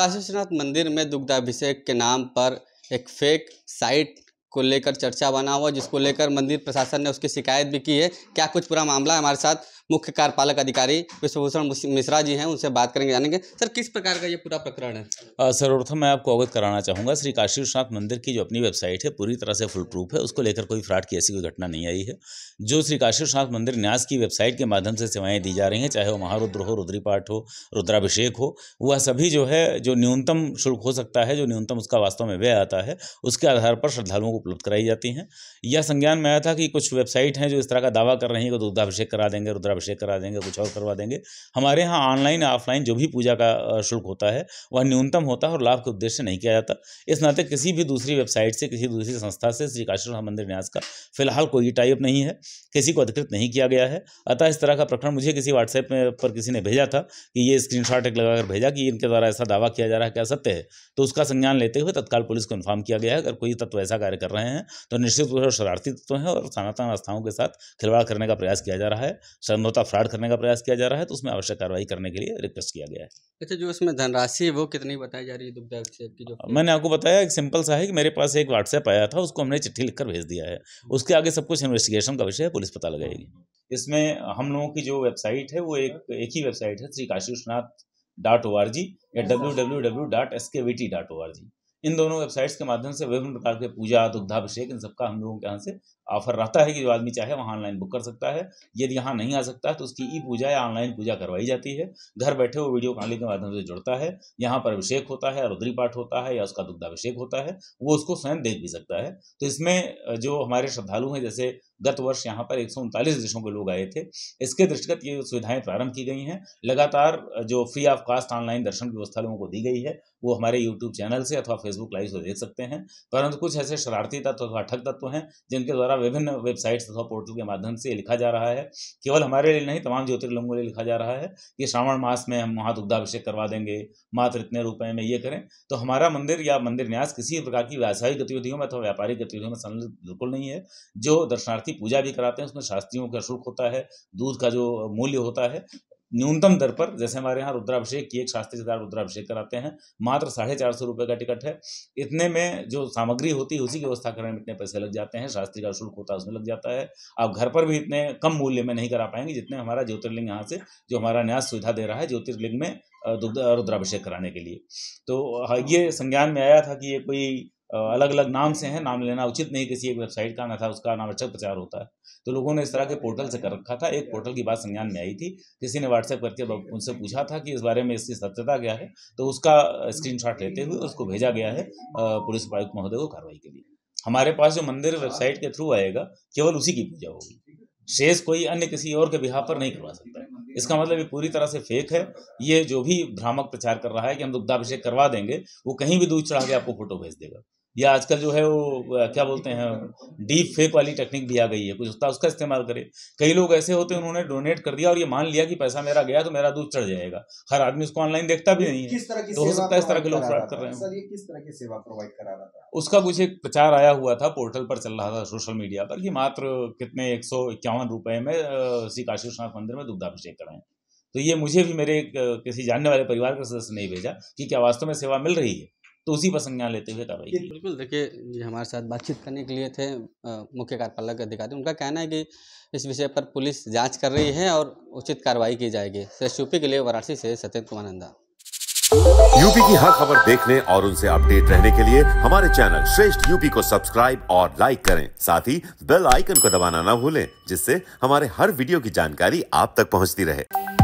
काशीनाथ मंदिर में दुग्धाभिषेक के नाम पर एक फेक साइट को लेकर चर्चा बना हुआ जिसको लेकर मंदिर प्रशासन ने उसकी शिकायत भी की है क्या कुछ पूरा मामला है हमारे साथ मुख्य कार्यपालक अधिकारी विश्वभूषण मिश्रा जी हैं उनसे बात करेंगे जानेंगे सर किस प्रकार का ये पूरा प्रकरण है सर्वप्रथम मैं आपको अवगत कराना चाहूँगा श्री काशी विश्वनाथ मंदिर की जो अपनी वेबसाइट है पूरी तरह से फुल प्रूफ है उसको लेकर कोई फ्रॉड की ऐसी कोई घटना नहीं आई है जो श्री काशी विश्वनाथ मंदिर न्यास की वेबसाइट के माध्यम से सेवाएँ दी जा रही हैं चाहे वो महारुद्र हो रुद्रीपाठ हो रुद्राभिषेक हो वह सभी जो है जो न्यूनतम शुल्क हो सकता है जो न्यूनतम उसका वास्तव में व्यय आता है उसके आधार पर श्रद्धालुओं को उपलब्ध कराई जाती हैं यह संज्ञान में आया था कि कुछ वेबसाइट हैं जो इस तरह का दावा कर रही हैं कि दुग्धाभिषेक करा देंगे रुद्राभिषेक करा देंगे कुछ और करवा देंगे हमारे यहाँ ऑनलाइन ऑफलाइन जो भी पूजा का शुल्क होता है वह न्यूनतम होता है और लाभ के उद्देश्य नहीं किया जाता इस नाते किसी भी दूसरी वेबसाइट से किसी दूसरी संस्था से श्री काशी मंदिर न्यास का फिलहाल कोई टाइप नहीं है किसी को अधिकृत नहीं किया गया है अतः इस तरह का प्रकरण मुझे किसी व्हाट्सएप पर किसी ने भेजा था कि ये स्क्रीन एक लगाकर भेजा कि इनके द्वारा ऐसा दावा किया जा रहा है क्या सत्य है तो उसका संज्ञान लेते हुए तत्काल पुलिस को इन्फॉर्म किया गया है अगर कोई तत्व ऐसा कार्य कर रहा रहे हैं तो निश्चित रूप से शरारती तत्व हैं और सनातन आस्थाओं के साथ खिलवाड़ करने का प्रयास किया जा रहा है समझौता फ्रॉड करने का प्रयास किया जा रहा है तो उसमें आवश्यक कार्रवाई करने के लिए रिक्वेस्ट किया गया है अच्छा जो उसमें धनराशि है वो कितनी बताई जा रही है दुग्ध अभिषेक की जो मैंने आपको बताया एक सिंपल सा है कि मेरे पास एक व्हाट्सएप आया था उसको हमने चिट्ठी लिखकर भेज दिया है उसके आगे सब कुछ इन्वेस्टिगेशन का विषय है पुलिस पता लगाएगी इसमें हम लोगों की जो वेबसाइट है वो एक एक ही वेबसाइट है Shri Kashinath dot O R G या W W W dot S K V T dot O R G इन दोनों वेबसाइट्स के माध्यम से विभिन्न प्रकार के पूजा दुग्धाभिषेक इन सबका हम लोगों के यहाँ से ऑफर रहता है कि जो आदमी चाहे वहाँ ऑनलाइन बुक कर सकता है यदि यहाँ नहीं आ सकता है तो उसकी ई पूजा या ऑनलाइन पूजा करवाई जाती है घर बैठे वो वीडियो कॉलिंग के माध्यम से जुड़ता है यहाँ पर अभिषेक होता है रुद्री पाठ होता है या उसका दुग्धाभिषेक होता है वो उसको स्वयं देख भी सकता है तो इसमें जो हमारे श्रद्धालु हैं जैसे गत वर्ष यहाँ पर एक देशों के लोग आए थे इसके दृष्टिगत ये सुविधाएं प्रारंभ की गई हैं लगातार जो फ्री ऑफ कास्ट ऑनलाइन दर्शन की व्यवस्था लोगों को दी गई है वो हमारे यूट्यूब चैनल से अथवा फेसबुक लाइव से देख सकते हैं परंतु कुछ ऐसे शरारती तत्व अथवा ठग तत्व हैं जिनके द्वारा विभिन्न वेबसाइट्स अथवा पोर्टल के माध्यम से लिखा जा रहा है केवल हमारे लिए नहीं तमाम ज्योतिर्लिंगों के लिए लिखा जा रहा है कि श्रावण मास में हम वहाँ दुग्धाभिषेक करवा देंगे मात्र इतने रुपये में ये करें तो हमारा मंदिर या मंदिर न्यास किसी प्रकार की व्यावसायिक गतिविधियों में अथवा व्यापारिक गतिविधियों में सम्मिलित बिल्कुल नहीं है जो दर्शनार्थी साथ पूजा भी कराते हैं उसमें शास्त्रियों का शुल्क होता है दूध का जो मूल्य होता है न्यूनतम दर पर जैसे हमारे यहाँ रुद्राभिषेक की एक शास्त्री सरकार रुद्राभिषेक कराते हैं मात्र साढ़े चार सौ रुपये का टिकट है इतने में जो सामग्री होती है उसी की व्यवस्था करने में इतने पैसे लग जाते हैं शास्त्री का शुल्क होता है उसमें लग जाता है आप घर पर भी इतने कम मूल्य में नहीं करा पाएंगे जितने हमारा ज्योतिर्लिंग यहाँ से जो हमारा न्यास सुविधा दे रहा है ज्योतिर्लिंग में रुद्राभिषेक कराने के लिए तो ये संज्ञान में आया था कि ये कोई अलग अलग नाम से हैं नाम लेना उचित नहीं किसी एक वेबसाइट का ना था उसका अच्छा प्रचार होता है तो लोगों ने इस तरह के पोर्टल से कर रखा था एक पोर्टल की बात संज्ञान में आई थी किसी ने व्हाट्सएप करके उनसे पूछा था कि इस बारे में इसकी सत्यता क्या है तो उसका स्क्रीनशॉट लेते हुए उसको भेजा गया है पुलिस उपायुक्त महोदय को कार्रवाई के लिए हमारे पास जो मंदिर वेबसाइट के थ्रू आएगा केवल उसी की पूजा होगी शेष कोई अन्य किसी और के बिहार पर नहीं करवा सकता इसका मतलब ये पूरी तरह से फेक है ये जो भी भ्रामक प्रचार कर रहा है कि हम दुग्धाभिषेक करवा देंगे वो कहीं भी दूध चढ़ा के आपको फोटो भेज देगा या आजकल जो है वो क्या बोलते हैं डीप फेक वाली टेक्निक भी आ गई है कुछ होता उसका इस्तेमाल करे कई लोग ऐसे होते हैं उन्होंने डोनेट कर दिया और ये मान लिया कि पैसा मेरा गया तो मेरा दूध चढ़ जाएगा हर आदमी उसको ऑनलाइन देखता भी नहीं है तो हो सकता है इस तरह के लोग फ्रॉड कर रहे हैं सर ये किस तरह की सेवा प्रोवाइड करा रहा था उसका कुछ एक प्रचार आया हुआ था पोर्टल पर चल रहा था सोशल मीडिया पर कि मात्र कितने एक सौ इक्यावन रुपये में श्री काशीनाथ मंदिर में दुग्धाभिषेक कराएं तो ये मुझे भी मेरे किसी जानने वाले परिवार के सदस्य नहीं भेजा कि क्या वास्तव में सेवा मिल रही है तो उसी पर संज्ञान लेते हुए कार्रवाई की बिल्कुल देखिए जी हमारे साथ बातचीत करने के लिए थे मुख्य कार्यपालक अधिकारी उनका कहना है कि इस विषय पर पुलिस जांच कर रही है और उचित कार्रवाई की जाएगी श्रेष्ठ यूपी के लिए वाराणसी से सत्येंद्र कुमार नंदा यूपी की हर खबर देखने और उनसे अपडेट रहने के लिए हमारे चैनल श्रेष्ठ यूपी को सब्सक्राइब और लाइक करें साथ ही बेल आइकन को दबाना ना भूलें जिससे हमारे हर वीडियो की जानकारी आप तक पहुंचती रहे